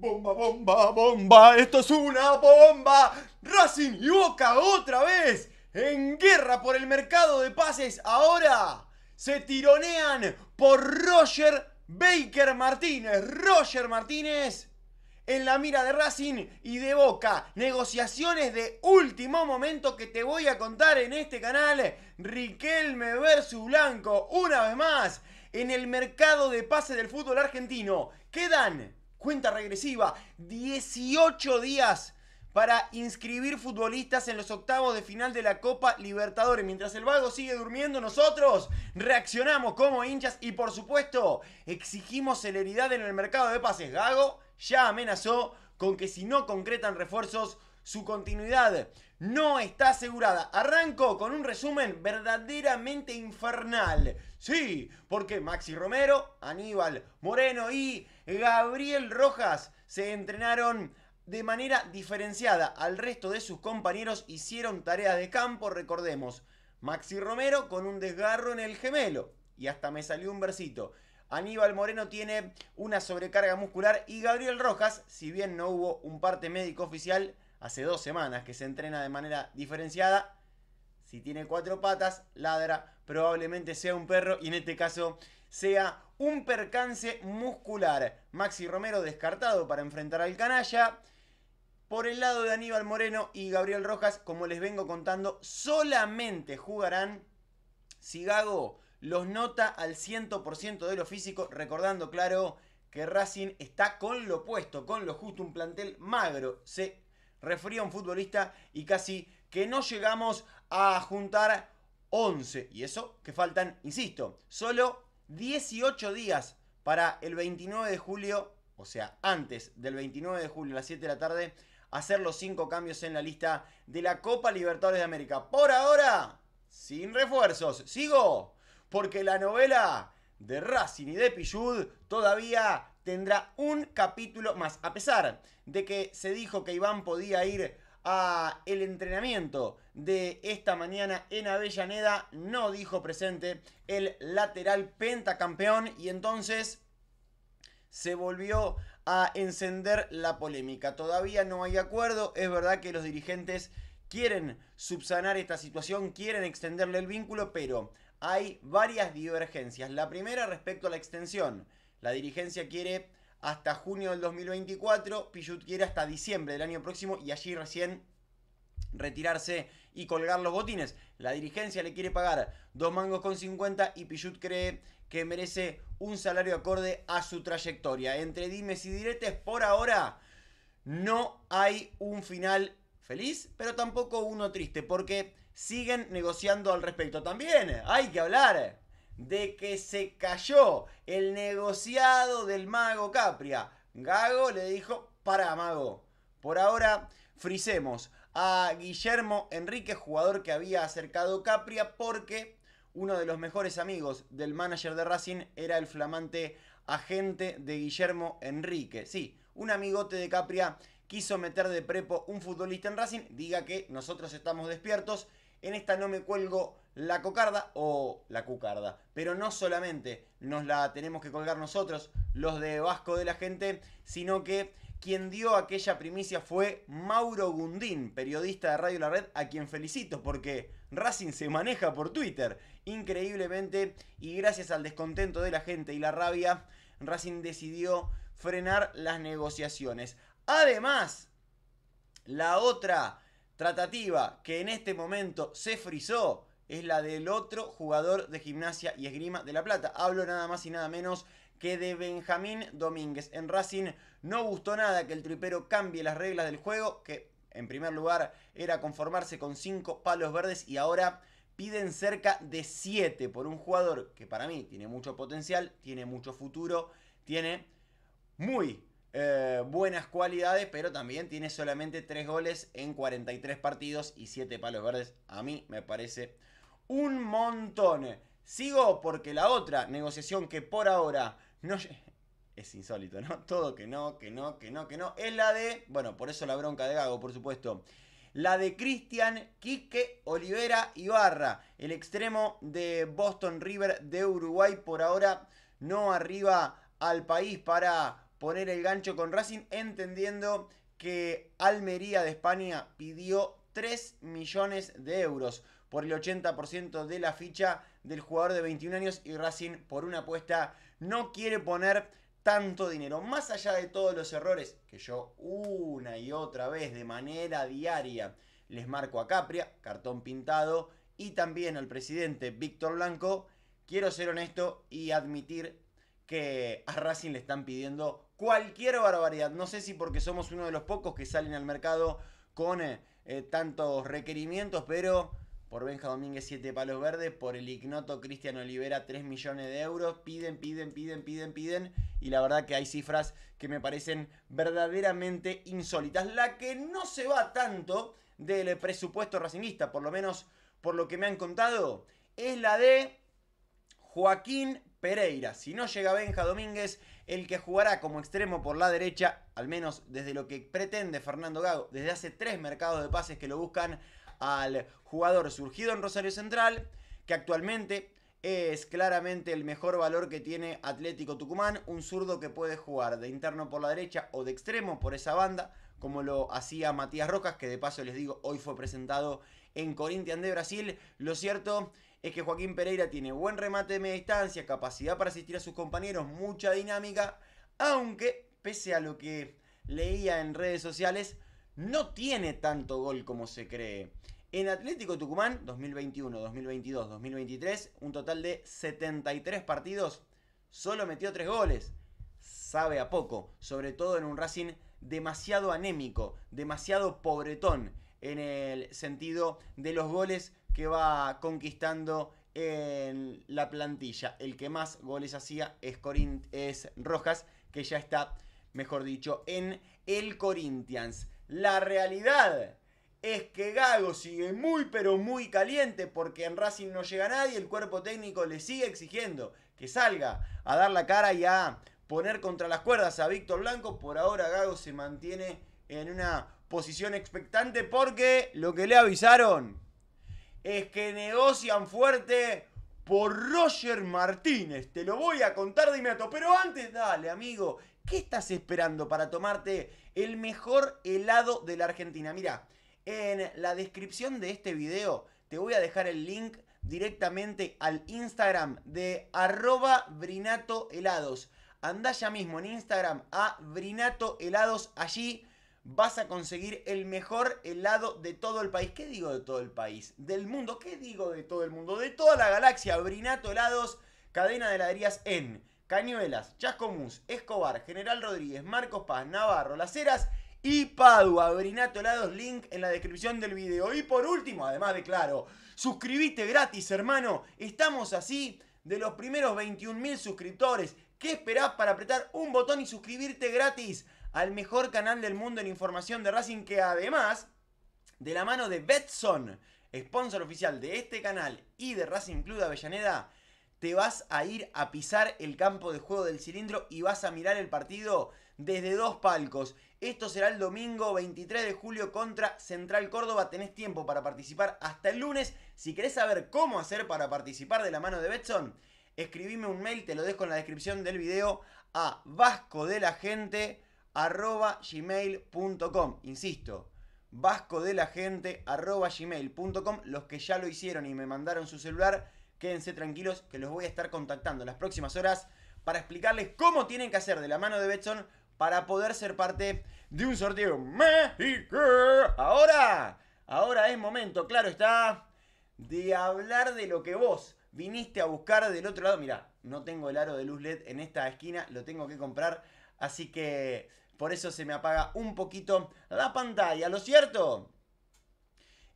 Bomba, bomba, bomba, esto es una bomba. Racing y Boca otra vez en guerra por el mercado de pases. Ahora se tironean por Roger Baker Martínez. Roger Martínez en la mira de Racing y de Boca. Negociaciones de último momento que te voy a contar en este canal. Riquelme versus Blanco, una vez más, en el mercado de pases del fútbol argentino. Quedan cuenta regresiva, 18 días para inscribir futbolistas en los octavos de final de la Copa Libertadores. Mientras el vago sigue durmiendo, nosotros reaccionamos como hinchas y por supuesto exigimos celeridad en el mercado de pases. Gago ya amenazó con que si no concretan refuerzos, su continuidad no está asegurada. Arranco con un resumen verdaderamente infernal. Sí, porque Maxi Romero, Aníbal Moreno y Gabriel Rojas se entrenaron de manera diferenciada al resto de sus compañeros, hicieron tareas de campo, recordemos. Maxi Romero con un desgarro en el gemelo. Y hasta me salió un versito. Aníbal Moreno tiene una sobrecarga muscular y Gabriel Rojas, si bien no hubo un parte médico oficial, hace dos semanas que se entrena de manera diferenciada. Si tiene cuatro patas, ladra, probablemente sea un perro y en este caso sea un percance muscular. Maxi Romero descartado para enfrentar al canalla. Por el lado de Aníbal Moreno y Gabriel Rojas, como les vengo contando, solamente jugarán si Gago los nota al 100% de lo físico, recordando claro que Racing está con lo opuesto, con lo justo, un plantel magro. Se refería a un futbolista y casi que no llegamos a juntar 11. Y eso que faltan, insisto, solo 18 días para el 29 de julio, o sea, antes del 29 de julio a las 7 de la tarde, hacer los 5 cambios en la lista de la Copa Libertadores de América. Por ahora, sin refuerzos. Sigo, porque la novela de Racing y de pillud todavía tendrá un capítulo más. A pesar de que se dijo que Iván podía ir a el entrenamiento de esta mañana en Avellaneda, no dijo presente el lateral pentacampeón y entonces se volvió a encender la polémica. Todavía no hay acuerdo, es verdad que los dirigentes quieren subsanar esta situación, quieren extenderle el vínculo, pero hay varias divergencias. La primera respecto a la extensión la dirigencia quiere hasta junio del 2024, Pichut quiere hasta diciembre del año próximo y allí recién retirarse y colgar los botines. La dirigencia le quiere pagar dos mangos con 50 y Pichut cree que merece un salario acorde a su trayectoria. Entre dimes y diretes, por ahora no hay un final feliz, pero tampoco uno triste, porque siguen negociando al respecto. También hay que hablar de que se cayó el negociado del mago Capria. Gago le dijo, para mago, por ahora frisemos a Guillermo Enrique, jugador que había acercado Capria porque uno de los mejores amigos del manager de Racing era el flamante agente de Guillermo Enrique. Sí, un amigote de Capria quiso meter de prepo un futbolista en Racing. Diga que nosotros estamos despiertos. En esta no me cuelgo la cocarda o la cucarda. Pero no solamente nos la tenemos que colgar nosotros, los de Vasco de la Gente, sino que quien dio aquella primicia fue Mauro Gundín, periodista de Radio La Red, a quien felicito porque Racing se maneja por Twitter increíblemente y gracias al descontento de la gente y la rabia, Racing decidió frenar las negociaciones. Además, la otra tratativa que en este momento se frizó es la del otro jugador de gimnasia y esgrima de La Plata. Hablo nada más y nada menos que de Benjamín Domínguez. En Racing no gustó nada que el tripero cambie las reglas del juego, que en primer lugar era conformarse con 5 palos verdes y ahora piden cerca de 7 por un jugador que para mí tiene mucho potencial, tiene mucho futuro, tiene muy eh, buenas cualidades, pero también tiene solamente 3 goles en 43 partidos y 7 palos verdes. A mí me parece un montón. Sigo porque la otra negociación que por ahora no... Es insólito, ¿no? Todo que no, que no, que no, que no. Es la de... Bueno, por eso la bronca de Gago, por supuesto la de Cristian Quique Olivera Ibarra, el extremo de Boston River de Uruguay por ahora no arriba al país para poner el gancho con Racing, entendiendo que Almería de España pidió 3 millones de euros por el 80% de la ficha del jugador de 21 años y Racing por una apuesta no quiere poner tanto dinero. Más allá de todos los errores que yo una y otra vez de manera diaria les marco a Capria, cartón pintado, y también al presidente Víctor Blanco, quiero ser honesto y admitir que a Racing le están pidiendo cualquier barbaridad. No sé si porque somos uno de los pocos que salen al mercado con eh, eh, tantos requerimientos, pero por Benja Domínguez 7 palos verdes. Por el ignoto Cristiano Olivera 3 millones de euros. Piden, piden, piden, piden, piden. Y la verdad que hay cifras que me parecen verdaderamente insólitas. La que no se va tanto del presupuesto racingista, por lo menos por lo que me han contado, es la de Joaquín Pereira. Si no llega Benja Domínguez, el que jugará como extremo por la derecha, al menos desde lo que pretende Fernando Gago, desde hace tres mercados de pases que lo buscan, al jugador surgido en Rosario Central, que actualmente es claramente el mejor valor que tiene Atlético Tucumán, un zurdo que puede jugar de interno por la derecha o de extremo por esa banda, como lo hacía Matías Rocas, que de paso les digo, hoy fue presentado en Corinthians de Brasil. Lo cierto es que Joaquín Pereira tiene buen remate de media distancia, capacidad para asistir a sus compañeros, mucha dinámica, aunque pese a lo que leía en redes sociales, no tiene tanto gol como se cree. En Atlético Tucumán, 2021, 2022, 2023, un total de 73 partidos, solo metió 3 goles. Sabe a poco, sobre todo en un Racing demasiado anémico, demasiado pobretón en el sentido de los goles que va conquistando en la plantilla. El que más goles hacía es, es Rojas, que ya está, mejor dicho, en el Corinthians. La realidad es que Gago sigue muy pero muy caliente porque en Racing no llega nadie, el cuerpo técnico le sigue exigiendo que salga a dar la cara y a poner contra las cuerdas a Víctor Blanco. Por ahora Gago se mantiene en una posición expectante porque lo que le avisaron es que negocian fuerte por Roger Martínez. Te lo voy a contar de inmediato. Pero antes, dale, amigo, ¿qué estás esperando para tomarte el mejor helado de la Argentina? Mira, en la descripción de este video te voy a dejar el link directamente al Instagram de arroba brinato helados. Andá ya mismo en Instagram a brinato helados allí vas a conseguir el mejor helado de todo el país. ¿Qué digo de todo el país? Del mundo. ¿Qué digo de todo el mundo? De toda la galaxia. Abrinato Helados, cadena de heladerías en Cañuelas, Chascomús, Escobar, General Rodríguez, Marcos Paz, Navarro, Las Heras y Padua. Abrinato Helados, link en la descripción del video. Y por último, además de claro, suscribite gratis, hermano. Estamos así de los primeros 21.000 suscriptores. ¿Qué esperás para apretar un botón y suscribirte gratis? al mejor canal del mundo en información de Racing que además, de la mano de Betson, sponsor oficial de este canal y de Racing Club de Avellaneda, te vas a ir a pisar el campo de juego del cilindro y vas a mirar el partido desde dos palcos. Esto será el domingo 23 de julio contra Central Córdoba. Tenés tiempo para participar hasta el lunes. Si querés saber cómo hacer para participar de la mano de Betson, escribime un mail, te lo dejo en la descripción del video, a vasco de la gente arroba gmail.com. Insisto, vasco de la gente arroba gmail.com. Los que ya lo hicieron y me mandaron su celular, quédense tranquilos que los voy a estar contactando en las próximas horas para explicarles cómo tienen que hacer de la mano de Betson para poder ser parte de un sorteo México Ahora, ahora es momento, claro está, de hablar de lo que vos viniste a buscar del otro lado. Mira, no tengo el aro de luz LED en esta esquina, lo tengo que comprar. Así que por eso se me apaga un poquito la pantalla. Lo cierto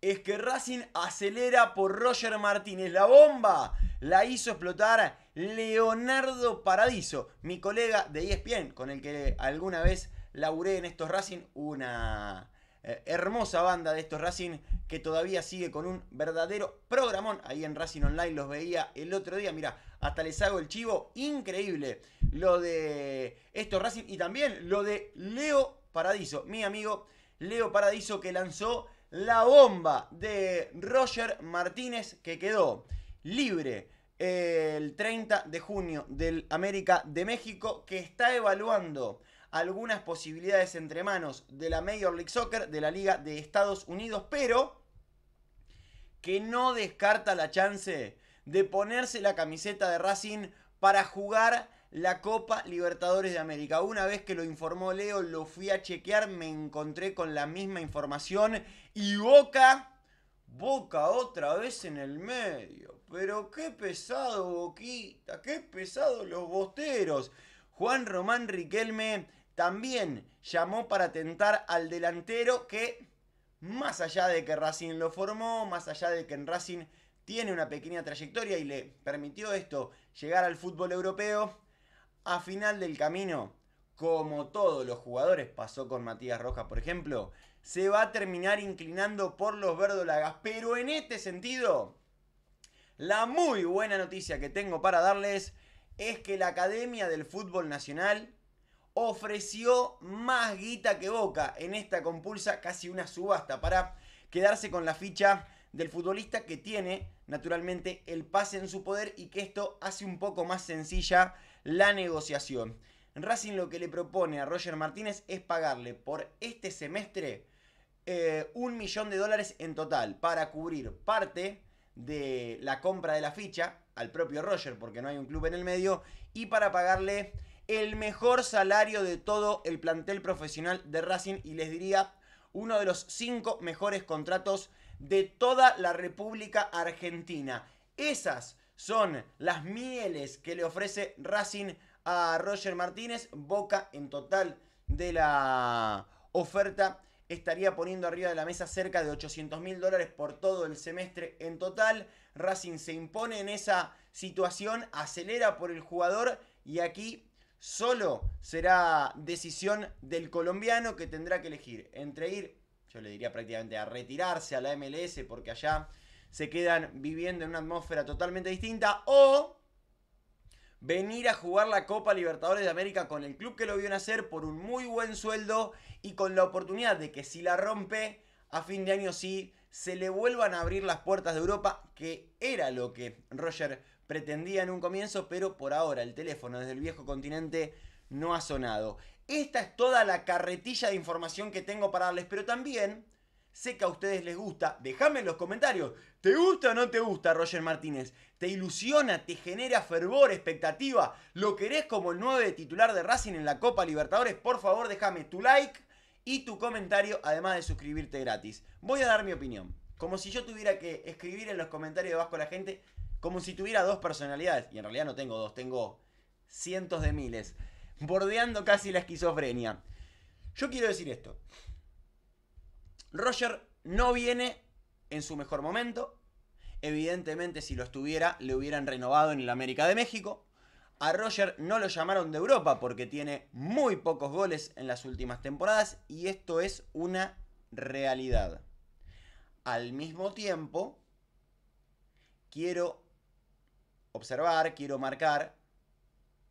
es que Racing acelera por Roger Martínez. La bomba la hizo explotar Leonardo Paradiso, mi colega de ESPN, con el que alguna vez laburé en estos Racing. Una eh, hermosa banda de estos Racing que todavía sigue con un verdadero programón. Ahí en Racing Online los veía el otro día. Mira, hasta les hago el chivo. Increíble lo de estos Racing y también lo de Leo Paradiso, mi amigo Leo Paradiso que lanzó la bomba de Roger Martínez que quedó libre eh, el 30 de junio del América de México que está evaluando algunas posibilidades entre manos de la Major League Soccer, de la Liga de Estados Unidos, pero que no descarta la chance de ponerse la camiseta de Racing para jugar la Copa Libertadores de América. Una vez que lo informó Leo, lo fui a chequear, me encontré con la misma información y Boca, Boca otra vez en el medio. Pero qué pesado Boquita, qué pesado los bosteros. Juan Román Riquelme también llamó para tentar al delantero que, más allá de que Racing lo formó, más allá de que en Racing tiene una pequeña trayectoria y le permitió esto llegar al fútbol europeo, a final del camino, como todos los jugadores, pasó con Matías Rojas, por ejemplo, se va a terminar inclinando por los verdolagas. Pero en este sentido, la muy buena noticia que tengo para darles es que la Academia del Fútbol Nacional ofreció más guita que Boca en esta compulsa, casi una subasta, para quedarse con la ficha del futbolista que tiene naturalmente el pase en su poder y que esto hace un poco más sencilla la negociación. Racing lo que le propone a Roger Martínez es pagarle por este semestre eh, un millón de dólares en total para cubrir parte de la compra de la ficha al propio Roger porque no hay un club en el medio y para pagarle el mejor salario de todo el plantel profesional de Racing y les diría uno de los cinco mejores contratos de toda la República Argentina. Esas son las mieles que le ofrece Racing a Roger Martínez. Boca en total de la oferta estaría poniendo arriba de la mesa cerca de 800 mil dólares por todo el semestre en total. Racing se impone en esa situación, acelera por el jugador y aquí solo será decisión del colombiano que tendrá que elegir entre ir, yo le diría prácticamente a retirarse a la MLS porque allá se quedan viviendo en una atmósfera totalmente distinta o venir a jugar la Copa Libertadores de América con el club que lo vio nacer por un muy buen sueldo y con la oportunidad de que si la rompe a fin de año sí se le vuelvan a abrir las puertas de Europa, que era lo que Roger pretendía en un comienzo, pero por ahora el teléfono desde el viejo continente no ha sonado. Esta es toda la carretilla de información que tengo para darles, pero también sé que a ustedes les gusta. Déjame en los comentarios, ¿te gusta o no te gusta Roger Martínez? ¿Te ilusiona, te genera fervor, expectativa? ¿Lo querés como el 9 titular de Racing en la Copa Libertadores? Por favor, déjame tu like y tu comentario, además de suscribirte gratis. Voy a dar mi opinión. Como si yo tuviera que escribir en los comentarios debajo a la gente como si tuviera dos personalidades. Y en realidad no tengo dos, tengo cientos de miles. Bordeando casi la esquizofrenia. Yo quiero decir esto. Roger no viene en su mejor momento. Evidentemente, si lo estuviera, le hubieran renovado en el América de México. A Roger no lo llamaron de Europa porque tiene muy pocos goles en las últimas temporadas y esto es una realidad. Al mismo tiempo, quiero observar, quiero marcar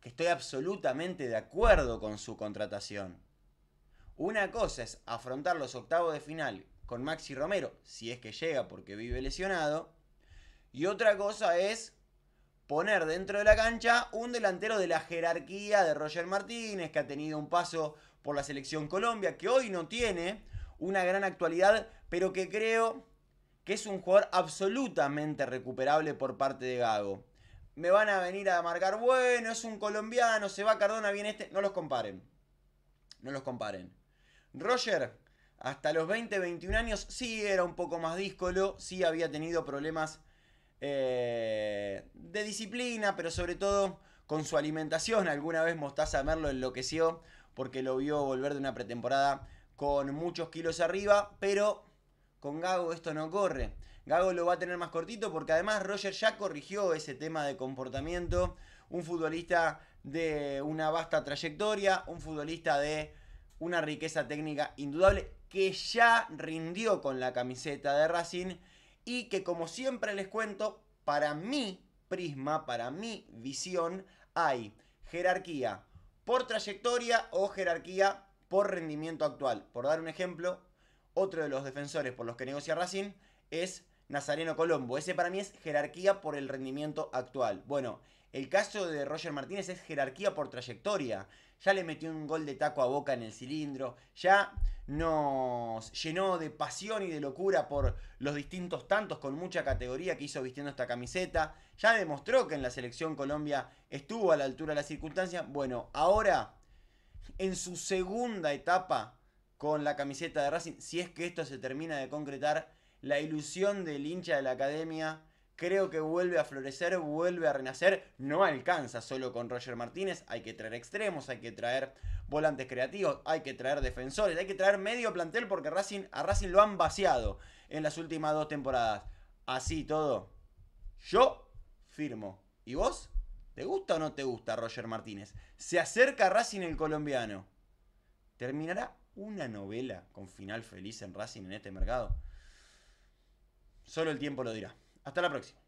que estoy absolutamente de acuerdo con su contratación. Una cosa es afrontar los octavos de final con Maxi Romero, si es que llega porque vive lesionado, y otra cosa es poner dentro de la cancha un delantero de la jerarquía de Roger Martínez, que ha tenido un paso por la selección Colombia, que hoy no tiene una gran actualidad, pero que creo que es un jugador absolutamente recuperable por parte de Gago me van a venir a marcar, bueno, es un colombiano, se va Cardona, bien este. No los comparen. No los comparen. Roger, hasta los 20, 21 años, sí era un poco más díscolo, sí había tenido problemas eh, de disciplina, pero sobre todo con su alimentación. Alguna vez Mostaza Merlo enloqueció porque lo vio volver de una pretemporada con muchos kilos arriba, pero con Gago esto no corre. Gago lo va a tener más cortito porque además Roger ya corrigió ese tema de comportamiento. Un futbolista de una vasta trayectoria, un futbolista de una riqueza técnica indudable que ya rindió con la camiseta de Racing y que como siempre les cuento, para mi prisma, para mi visión, hay jerarquía por trayectoria o jerarquía por rendimiento actual. Por dar un ejemplo, otro de los defensores por los que negocia Racing es Nazareno Colombo. Ese para mí es jerarquía por el rendimiento actual. Bueno, el caso de Roger Martínez es jerarquía por trayectoria. Ya le metió un gol de taco a boca en el cilindro. Ya nos llenó de pasión y de locura por los distintos tantos con mucha categoría que hizo vistiendo esta camiseta. Ya demostró que en la selección Colombia estuvo a la altura de las circunstancias. Bueno, ahora, en su segunda etapa con la camiseta de Racing, si es que esto se termina de concretar, la ilusión del hincha de la academia creo que vuelve a florecer, vuelve a renacer. No alcanza solo con Roger Martínez, hay que traer extremos, hay que traer volantes creativos, hay que traer defensores, hay que traer medio plantel porque Racing, a Racing lo han vaciado en las últimas dos temporadas. Así todo. Yo firmo. ¿Y vos? ¿Te gusta o no te gusta Roger Martínez? Se acerca Racing el colombiano. ¿Terminará una novela con final feliz en Racing en este mercado? Solo el tiempo lo dirá. Hasta la próxima.